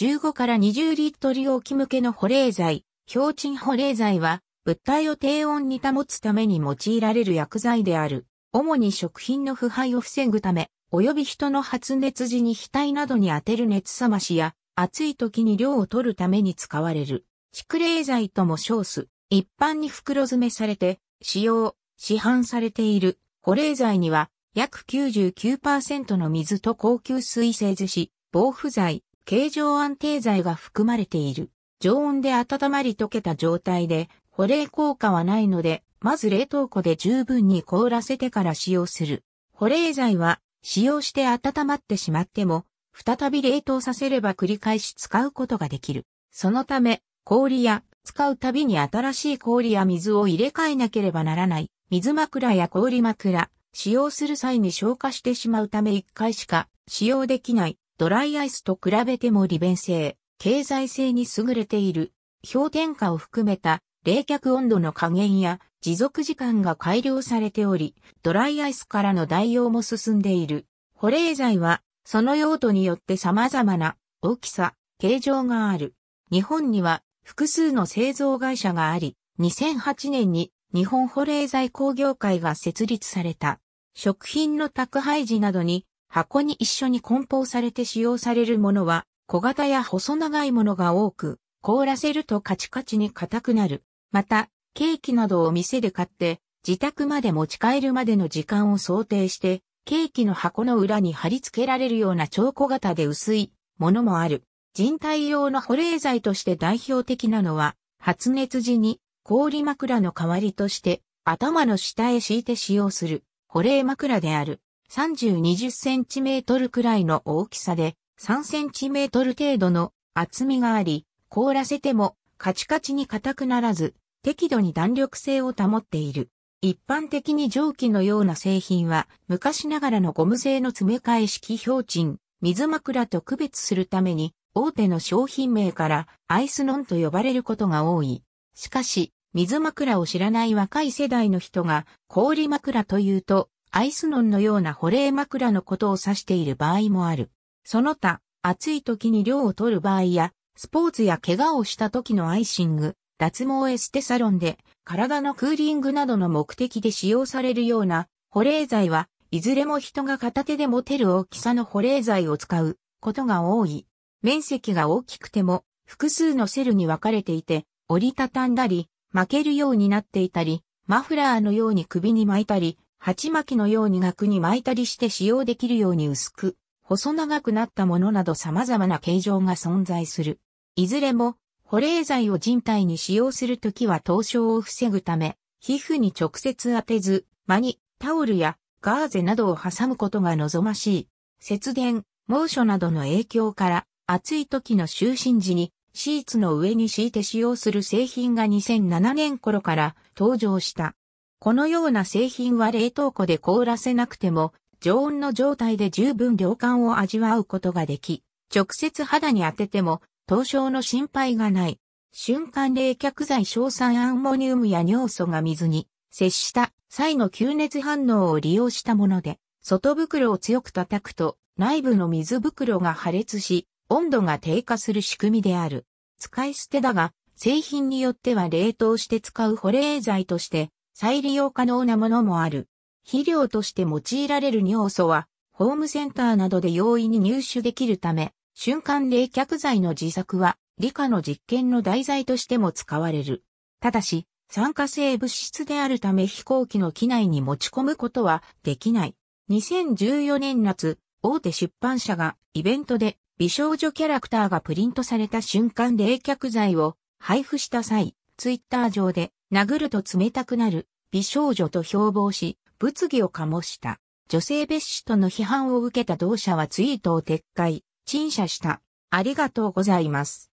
15から20リットル容器向けの保冷剤、標鎮保冷剤は、物体を低温に保つために用いられる薬剤である。主に食品の腐敗を防ぐため、及び人の発熱時に額などに当てる熱冷ましや、暑い時に量を取るために使われる。蓄冷剤とも称す。一般に袋詰めされて、使用、市販されている。保冷剤には、約99%の水と高級水性樹脂、防腐剤、形状安定剤が含まれている。常温で温まり溶けた状態で保冷効果はないので、まず冷凍庫で十分に凍らせてから使用する。保冷剤は使用して温まってしまっても、再び冷凍させれば繰り返し使うことができる。そのため、氷や使うたびに新しい氷や水を入れ替えなければならない。水枕や氷枕、使用する際に消化してしまうため1回しか使用できないドライアイスと比べても利便性、経済性に優れている、氷点下を含めた冷却温度の加減や持続時間が改良されており、ドライアイスからの代用も進んでいる。保冷剤は、その用途によって様々な大きさ、形状がある。日本には複数の製造会社があり、2008年に日本保冷剤工業会が設立された。食品の宅配時などに箱に一緒に梱包されて使用されるものは、小型や細長いものが多く、凍らせるとカチカチに硬くなる。また、ケーキなどを店で買って、自宅まで持ち帰るまでの時間を想定して、ケーキの箱の裏に貼り付けられるような超小型で薄いものもある。人体用の保冷剤として代表的なのは、発熱時に氷枕の代わりとして頭の下へ敷いて使用する保冷枕である。30-20センチメートルくらいの大きさで、3センチメートル程度の厚みがあり、凍らせてもカチカチに硬くならず、適度に弾力性を保っている。一般的に蒸気のような製品は、昔ながらのゴム製の詰め替え式標沈、水枕と区別するために、大手の商品名からアイスノンと呼ばれることが多い。しかし、水枕を知らない若い世代の人が氷枕というとアイスノンのような保冷枕のことを指している場合もある。その他、暑い時に量を取る場合や、スポーツや怪我をした時のアイシング、脱毛エステサロンで、体のクーリングなどの目的で使用されるような保冷剤は、いずれも人が片手で持てる大きさの保冷剤を使うことが多い。面積が大きくても、複数のセルに分かれていて、折りたたんだり、巻けるようになっていたり、マフラーのように首に巻いたり、鉢巻きのように額に巻いたりして使用できるように薄く、細長くなったものなど様々な形状が存在する。いずれも、保冷剤を人体に使用するときは凍傷を防ぐため、皮膚に直接当てず、間にタオルやガーゼなどを挟むことが望ましい。節電、猛暑などの影響から、暑い時の就寝時にシーツの上に敷いて使用する製品が2007年頃から登場した。このような製品は冷凍庫で凍らせなくても、常温の状態で十分涼感を味わうことができ、直接肌に当てても、凍傷の心配がない。瞬間冷却剤硝酸アンモニウムや尿素が水に接した際の吸熱反応を利用したもので、外袋を強く叩くと内部の水袋が破裂し、温度が低下する仕組みである。使い捨てだが、製品によっては冷凍して使う保冷剤として再利用可能なものもある。肥料として用いられる尿素は、ホームセンターなどで容易に入手できるため、瞬間冷却剤の自作は、理科の実験の題材としても使われる。ただし、酸化性物質であるため飛行機の機内に持ち込むことはできない。2014年夏、大手出版社がイベントで美少女キャラクターがプリントされた瞬間冷却剤を配布した際、ツイッター上で殴ると冷たくなる、美少女と標榜し、物議を醸した。女性蔑視との批判を受けた同社はツイートを撤回、陳謝した。ありがとうございます。